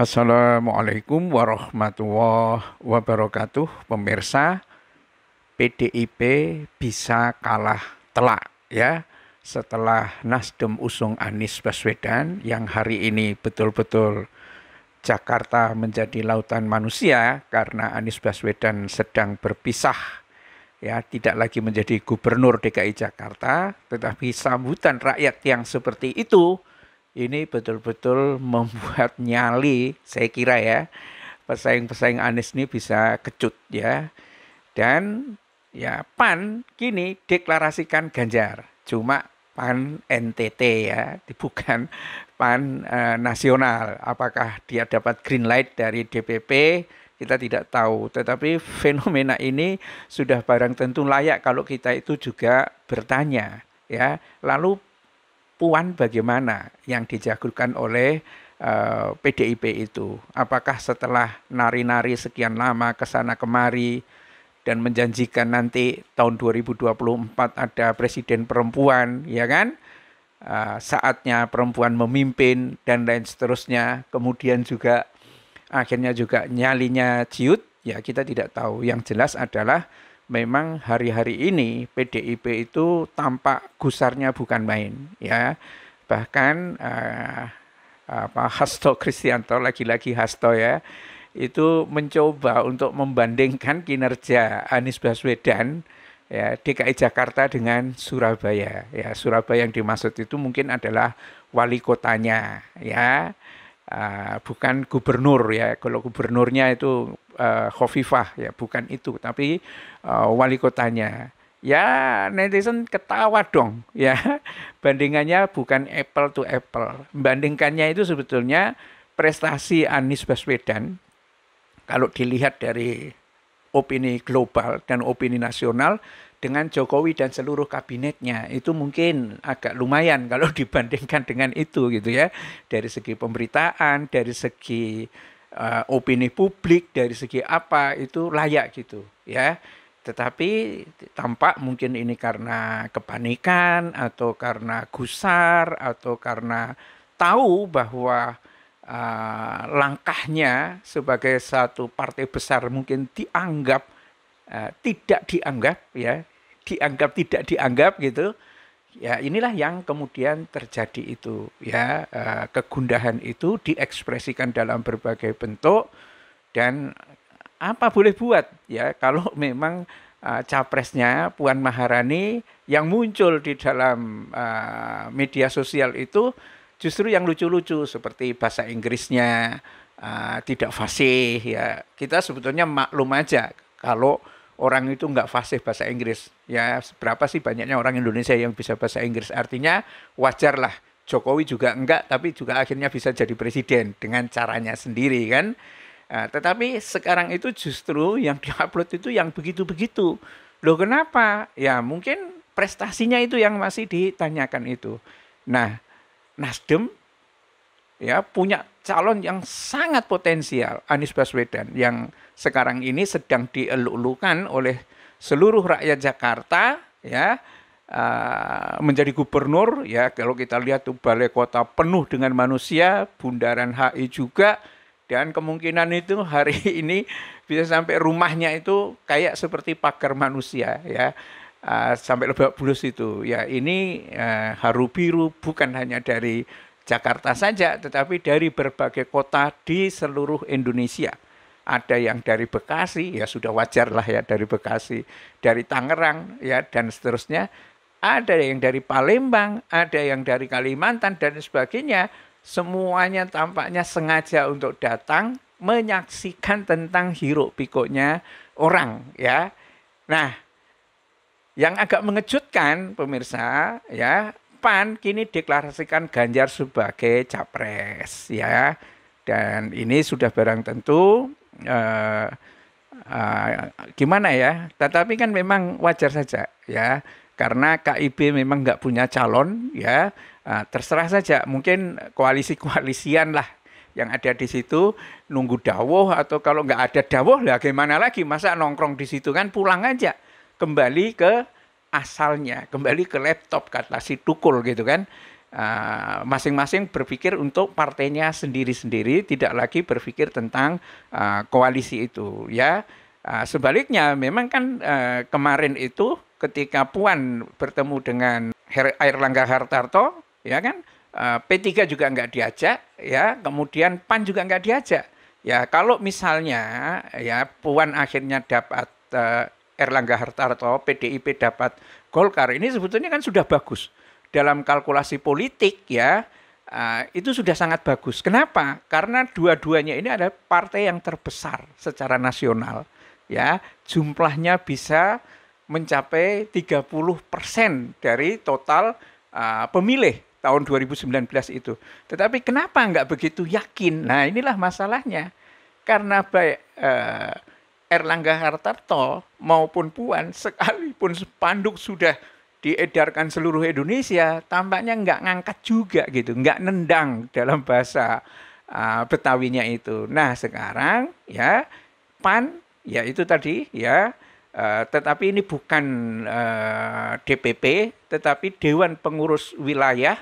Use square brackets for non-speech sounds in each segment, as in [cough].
Assalamualaikum warahmatullahi wabarakatuh, pemirsa. PDIP bisa kalah telak ya setelah Nasdem usung Anies Baswedan yang hari ini betul-betul Jakarta menjadi lautan manusia karena Anies Baswedan sedang berpisah ya tidak lagi menjadi gubernur DKI Jakarta tetapi sambutan rakyat yang seperti itu ini betul-betul membuat [laughs] nyali saya kira ya pesaing-pesaing Anies ini bisa kecut ya. Dan ya PAN kini deklarasikan Ganjar. Cuma PAN NTT ya, [laughs] bukan PAN e, nasional. Apakah dia dapat green light dari DPP? Kita tidak tahu, tetapi fenomena ini sudah barang tentu layak kalau kita itu juga bertanya ya. Lalu Puan bagaimana yang dijagulkan oleh PDIP eh, itu? Apakah setelah nari-nari sekian lama ke sana kemari dan menjanjikan nanti tahun 2024 ada presiden perempuan, ya kan? Eh, saatnya perempuan memimpin dan lain seterusnya. Kemudian juga akhirnya juga nyalinya ciut, ya kita tidak tahu. Yang jelas adalah memang hari-hari ini PDIP itu tampak gusarnya bukan main ya bahkan uh, apa Hasto Kristianto lagi-lagi Hasto ya itu mencoba untuk membandingkan kinerja Anies Baswedan ya DKI Jakarta dengan Surabaya ya Surabaya yang dimaksud itu mungkin adalah wali kotanya ya uh, bukan gubernur ya kalau gubernurnya itu uh, Khofifah ya bukan itu tapi uh, wali kotanya ya netizen ketawa dong ya [laughs] bandingannya bukan apple to apple bandingkannya itu sebetulnya prestasi Anies Baswedan kalau dilihat dari opini global dan opini nasional dengan Jokowi dan seluruh kabinetnya itu mungkin agak lumayan kalau [laughs] dibandingkan dengan itu gitu ya dari segi pemberitaan dari segi uh, opini publik dari segi apa itu layak gitu ya tetapi tampak mungkin ini karena kepanikan atau karena gusar atau karena tahu bahwa uh, langkahnya sebagai satu partai besar mungkin dianggap uh, tidak dianggap ya dianggap tidak dianggap gitu ya inilah yang kemudian terjadi itu ya eh, kegundahan itu diekspresikan dalam berbagai bentuk dan apa boleh buat ya kalau [laughs] memang eh, capresnya Puan Maharani yang muncul di dalam eh, media sosial itu justru yang lucu-lucu seperti bahasa Inggrisnya tidak fasih ya kita sebetulnya maklum aja kalau orang itu nggak fasih bahasa Inggris. Ya berapa sih banyaknya orang Indonesia yang bisa bahasa Inggris. Artinya wajarlah Jokowi juga enggak, tapi juga akhirnya bisa jadi presiden dengan caranya sendiri kan. Nah, tetapi sekarang itu justru yang diupload itu yang begitu-begitu. Loh kenapa? Ya mungkin prestasinya itu yang masih ditanyakan itu. Nah, Nasdem ya punya calon yang sangat potensial Anies Baswedan yang sekarang ini sedang dielulukan oleh seluruh rakyat Jakarta ya uh, menjadi gubernur ya kalau kita lihat tuh balai kota penuh dengan manusia bundaran HI juga dan kemungkinan itu hari [laughs] ini bisa sampai rumahnya itu kayak seperti pagar manusia ya uh, sampai lebak bulus itu ya ini uh, haru biru bukan hanya dari Jakarta saja, tetapi dari berbagai kota di seluruh Indonesia. Ada yang dari Bekasi, ya sudah wajar lah ya dari Bekasi, dari Tangerang, ya dan seterusnya. Ada yang dari Palembang, ada yang dari Kalimantan dan sebagainya. Semuanya tampaknya sengaja untuk datang menyaksikan tentang hiruk pikuknya orang ya. Nah, yang agak mengejutkan pemirsa ya PAN kini deklarasikan Ganjar sebagai capres ya. Dan ini sudah barang tentu eh, eh, gimana ya? Tetapi kan memang wajar saja ya karena KIB memang nggak punya calon ya Eh, terserah saja mungkin koalisi koalisian lah yang ada di situ nunggu dawuh atau kalau nggak ada dawuh lah gimana lagi masa nongkrong di situ kan pulang aja kembali ke asalnya kembali ke laptop kata si Tukul gitu kan ah, masing-masing uh, berpikir untuk partainya sendiri-sendiri tidak lagi berpikir tentang uh, koalisi itu ya uh, sebaliknya memang kan uh, kemarin itu ketika Puan bertemu dengan Her Air Langga Hartarto ya kan uh, P3 juga nggak diajak ya kemudian PAN juga nggak diajak ya kalau misalnya ya Puan akhirnya dapat uh, Erlangga Hartarto, PDIP dapat Golkar, ini sebetulnya kan sudah bagus. Dalam kalkulasi politik ya, uh, itu sudah sangat bagus. Kenapa? Karena dua-duanya ini adalah partai yang terbesar secara nasional. Ya, jumlahnya bisa mencapai 30% dari total uh, pemilih tahun 2019 itu. Tetapi kenapa nggak begitu yakin? Nah inilah masalahnya. Karena baik uh, Erlangga Hartarto maupun Puan sekalipun spanduk sudah diedarkan seluruh Indonesia tampaknya nggak ngangkat juga gitu nggak nendang dalam bahasa uh, Betawinya itu nah sekarang ya PAN ya itu tadi ya uh, tetapi ini bukan uh, eh, DPP tetapi Dewan Pengurus Wilayah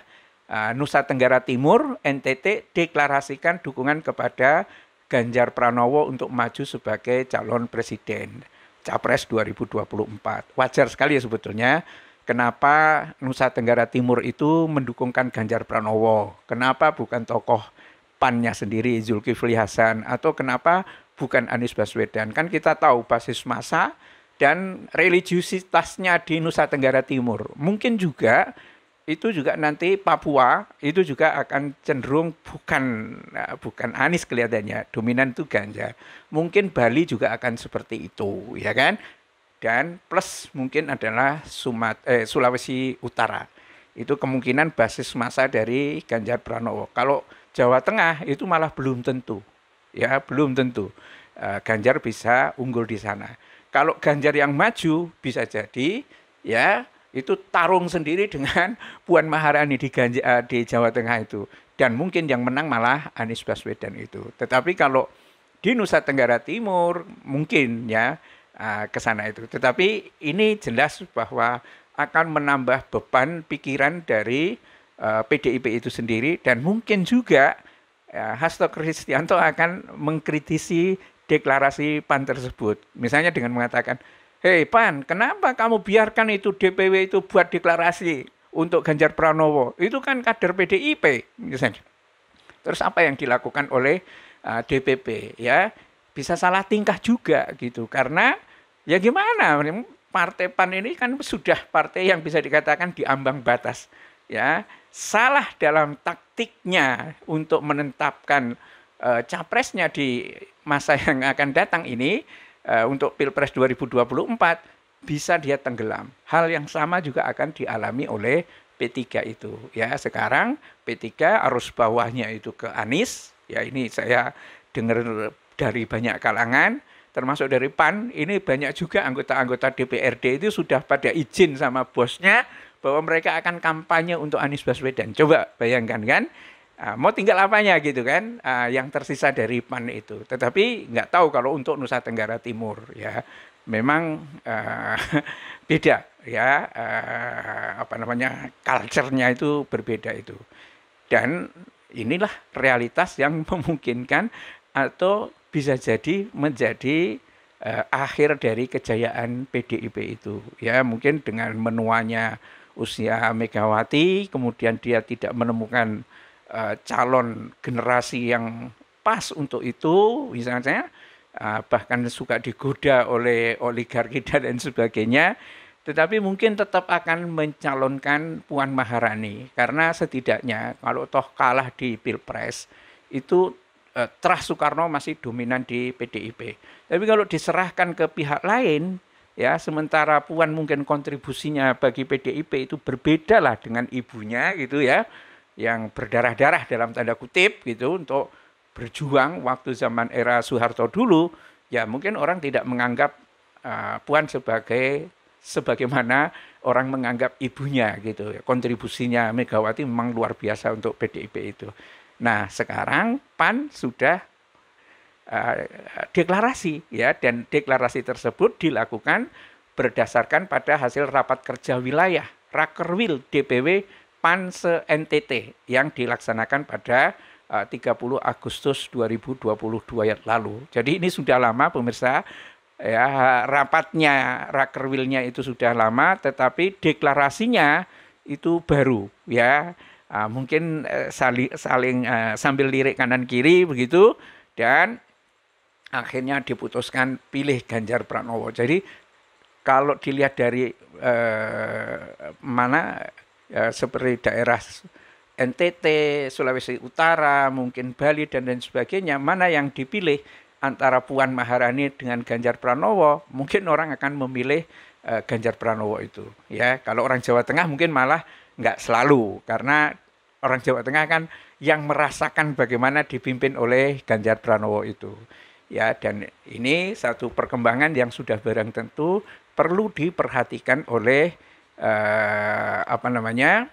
uh, Nusa Tenggara Timur NTT deklarasikan dukungan kepada Ganjar Pranowo untuk maju sebagai calon presiden Capres 2024. Wajar sekali ya sebetulnya kenapa Nusa Tenggara Timur itu mendukungkan Ganjar Pranowo. Kenapa bukan tokoh PAN-nya sendiri Zulkifli Hasan atau kenapa bukan Anies Baswedan. Kan kita tahu basis masa dan religiusitasnya di Nusa Tenggara Timur. Mungkin juga itu juga nanti Papua itu juga akan cenderung bukan eh, bukan Anies kelihatannya dominan itu Ganjar mungkin Bali juga akan seperti itu ya kan dan plus mungkin adalah Sumat eh, Sulawesi Utara itu kemungkinan basis masa dari Ganjar Pranowo kalau Jawa Tengah itu malah belum tentu ya belum tentu eh, Ganjar bisa unggul di sana kalau Ganjar yang maju bisa jadi ya itu tarung sendiri dengan [laughs] Puan Maharani di, Ganja, eh, di Jawa Tengah itu. Dan mungkin yang menang malah Anies Baswedan itu. Tetapi kalau di Nusa Tenggara Timur mungkin ya eh, ke sana itu. Tetapi ini jelas bahwa akan menambah beban pikiran dari uh, eh, PDIP itu sendiri dan mungkin juga ya, Hasto Kristianto akan mengkritisi deklarasi PAN tersebut. Misalnya dengan mengatakan Hei Pan, kenapa kamu biarkan itu DPW itu buat deklarasi untuk Ganjar Pranowo? Itu kan kader PDIP. Misalnya. Terus apa yang dilakukan oleh uh, e, DPP? Ya, bisa salah tingkah juga gitu. Karena ya gimana? Partai PAN ini kan sudah partai yang bisa dikatakan di ambang batas. Ya, salah dalam taktiknya untuk menetapkan uh, capresnya di masa yang akan datang ini Eh, untuk Pilpres 2024 bisa dia tenggelam. Hal yang sama juga akan dialami oleh P3 itu. Ya, sekarang P3 arus bawahnya itu ke Anies. Ya, ini saya dengar dari banyak kalangan termasuk dari PAN, ini banyak juga anggota-anggota DPRD itu sudah pada izin sama bosnya bahwa mereka akan kampanye untuk Anies Baswedan. Coba bayangkan kan, Uh, mau tinggal apanya gitu kan uh, yang tersisa dari PAN itu. Tetapi nggak tahu kalau untuk Nusa Tenggara Timur ya memang uh, [laughs] beda ya uh, apa namanya culture itu berbeda itu. Dan inilah realitas yang [laughs] memungkinkan atau bisa jadi menjadi uh, akhir dari kejayaan PDIP itu ya mungkin dengan menuanya usia Megawati kemudian dia tidak menemukan Eh, calon generasi yang pas untuk itu, misalnya uh, bahkan suka digoda oleh oligarki dan lain sebagainya, tetapi mungkin tetap akan mencalonkan Puan Maharani karena setidaknya kalau toh kalah di pilpres itu eh, terah Soekarno masih dominan di PDIP. Tapi kalau diserahkan ke pihak lain ya sementara Puan mungkin kontribusinya bagi PDIP itu berbeda lah dengan ibunya gitu ya yang berdarah-darah dalam tanda kutip gitu untuk berjuang waktu zaman era Soeharto dulu ya mungkin orang tidak menganggap uh, Puan sebagai sebagaimana orang menganggap ibunya gitu Kontribusinya Megawati memang luar biasa untuk PDIP itu. Nah, sekarang PAN sudah uh, deklarasi ya dan deklarasi tersebut dilakukan berdasarkan pada hasil rapat kerja wilayah Rakerwil DPW Panse ntt yang dilaksanakan pada 30 eh, Agustus 2022 yang lalu. Jadi ini sudah lama pemirsa ya rapatnya rakerwilnya itu sudah lama tetapi deklarasinya itu baru ya ah, mungkin eh, saling, saling eh, sambil lirik kanan kiri begitu dan akhirnya diputuskan pilih Ganjar Pranowo jadi kalau dilihat dari eh, mana ya, seperti daerah NTT, Sulawesi Utara, mungkin Bali dan lain sebagainya, mana yang dipilih antara Puan Maharani dengan Ganjar Pranowo, mungkin orang akan memilih uh, Ganjar Pranowo itu. Ya, kalau orang Jawa Tengah mungkin malah nggak selalu karena orang Jawa Tengah kan yang merasakan bagaimana dipimpin oleh Ganjar Pranowo itu. Ya, dan ini satu perkembangan yang sudah barang tentu perlu diperhatikan oleh uh, apa namanya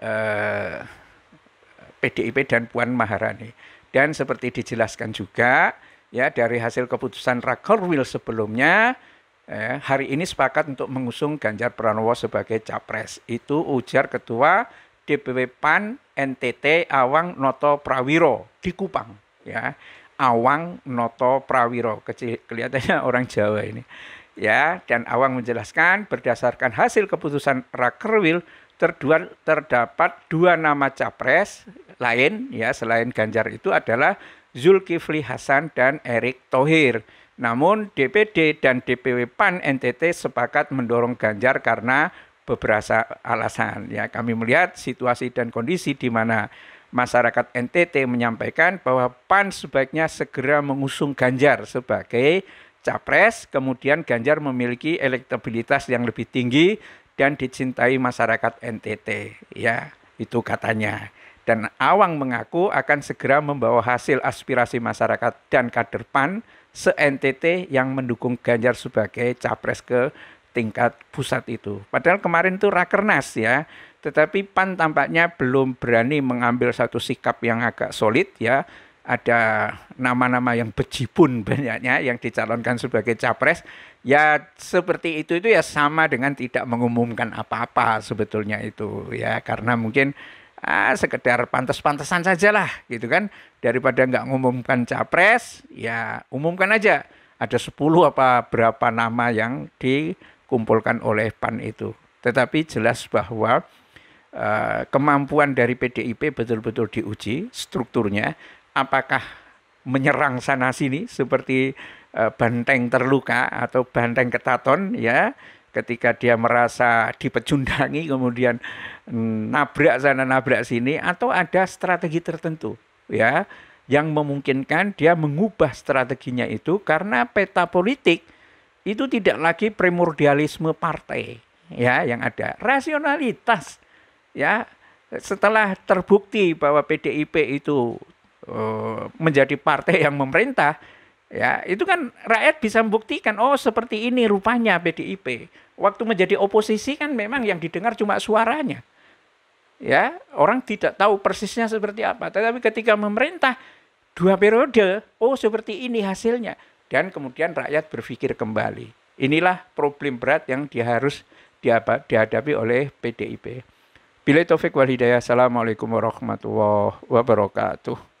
uh, eh, PDIP dan Puan Maharani. Dan seperti dijelaskan juga ya dari hasil keputusan Rakorwil sebelumnya eh, hari ini sepakat untuk mengusung Ganjar Pranowo sebagai capres. Itu ujar ketua DPW PAN NTT Awang Noto Prawiro di Kupang ya. Awang Noto Prawiro. Kecil, kelihatannya orang Jawa ini ya dan Awang menjelaskan berdasarkan hasil keputusan Rakerwil terdua, terdapat dua nama capres lain ya selain Ganjar itu adalah Zulkifli Hasan dan Erick Thohir. Namun DPD dan DPW PAN NTT sepakat mendorong Ganjar karena beberapa alasan. Ya, kami melihat situasi dan kondisi di mana masyarakat NTT menyampaikan bahwa PAN sebaiknya segera mengusung Ganjar sebagai capres, kemudian Ganjar memiliki elektabilitas yang lebih tinggi dan dicintai masyarakat NTT. Ya, itu katanya. Dan Awang mengaku akan segera membawa hasil aspirasi masyarakat dan kader PAN se-NTT yang mendukung Ganjar sebagai capres ke tingkat pusat itu. Padahal kemarin itu rakernas ya, tetapi PAN tampaknya belum berani mengambil satu sikap yang agak solid ya ada nama-nama yang bejibun banyaknya yang dicalonkan sebagai capres ya seperti itu itu ya sama dengan tidak mengumumkan apa-apa sebetulnya itu ya karena mungkin ah, sekedar pantas-pantasan sajalah gitu kan daripada nggak mengumumkan capres ya umumkan aja ada 10 apa berapa nama yang dikumpulkan oleh PAN itu tetapi jelas bahwa eh, kemampuan dari PDIP betul-betul diuji strukturnya apakah menyerang sana sini seperti eh, banteng terluka atau banteng ketaton ya ketika dia merasa dipecundangi [laughs] kemudian mm, nabrak sana nabrak sini atau ada strategi tertentu ya yang memungkinkan dia mengubah strateginya itu karena peta politik itu tidak lagi primordialisme partai ya yang ada rasionalitas ya setelah terbukti bahwa PDIP itu Eh, menjadi partai yang memerintah, ya itu kan rakyat bisa membuktikan oh seperti ini rupanya PDIP. Waktu menjadi oposisi kan memang yang didengar cuma suaranya. Ya, orang tidak tahu persisnya seperti apa. Tetapi ketika memerintah dua periode, oh seperti ini hasilnya dan kemudian rakyat berpikir kembali. Inilah problem berat yang dia harus dihadapi oleh PDIP. Bila Taufik wal Hidayah. Assalamualaikum warahmatullahi wabarakatuh.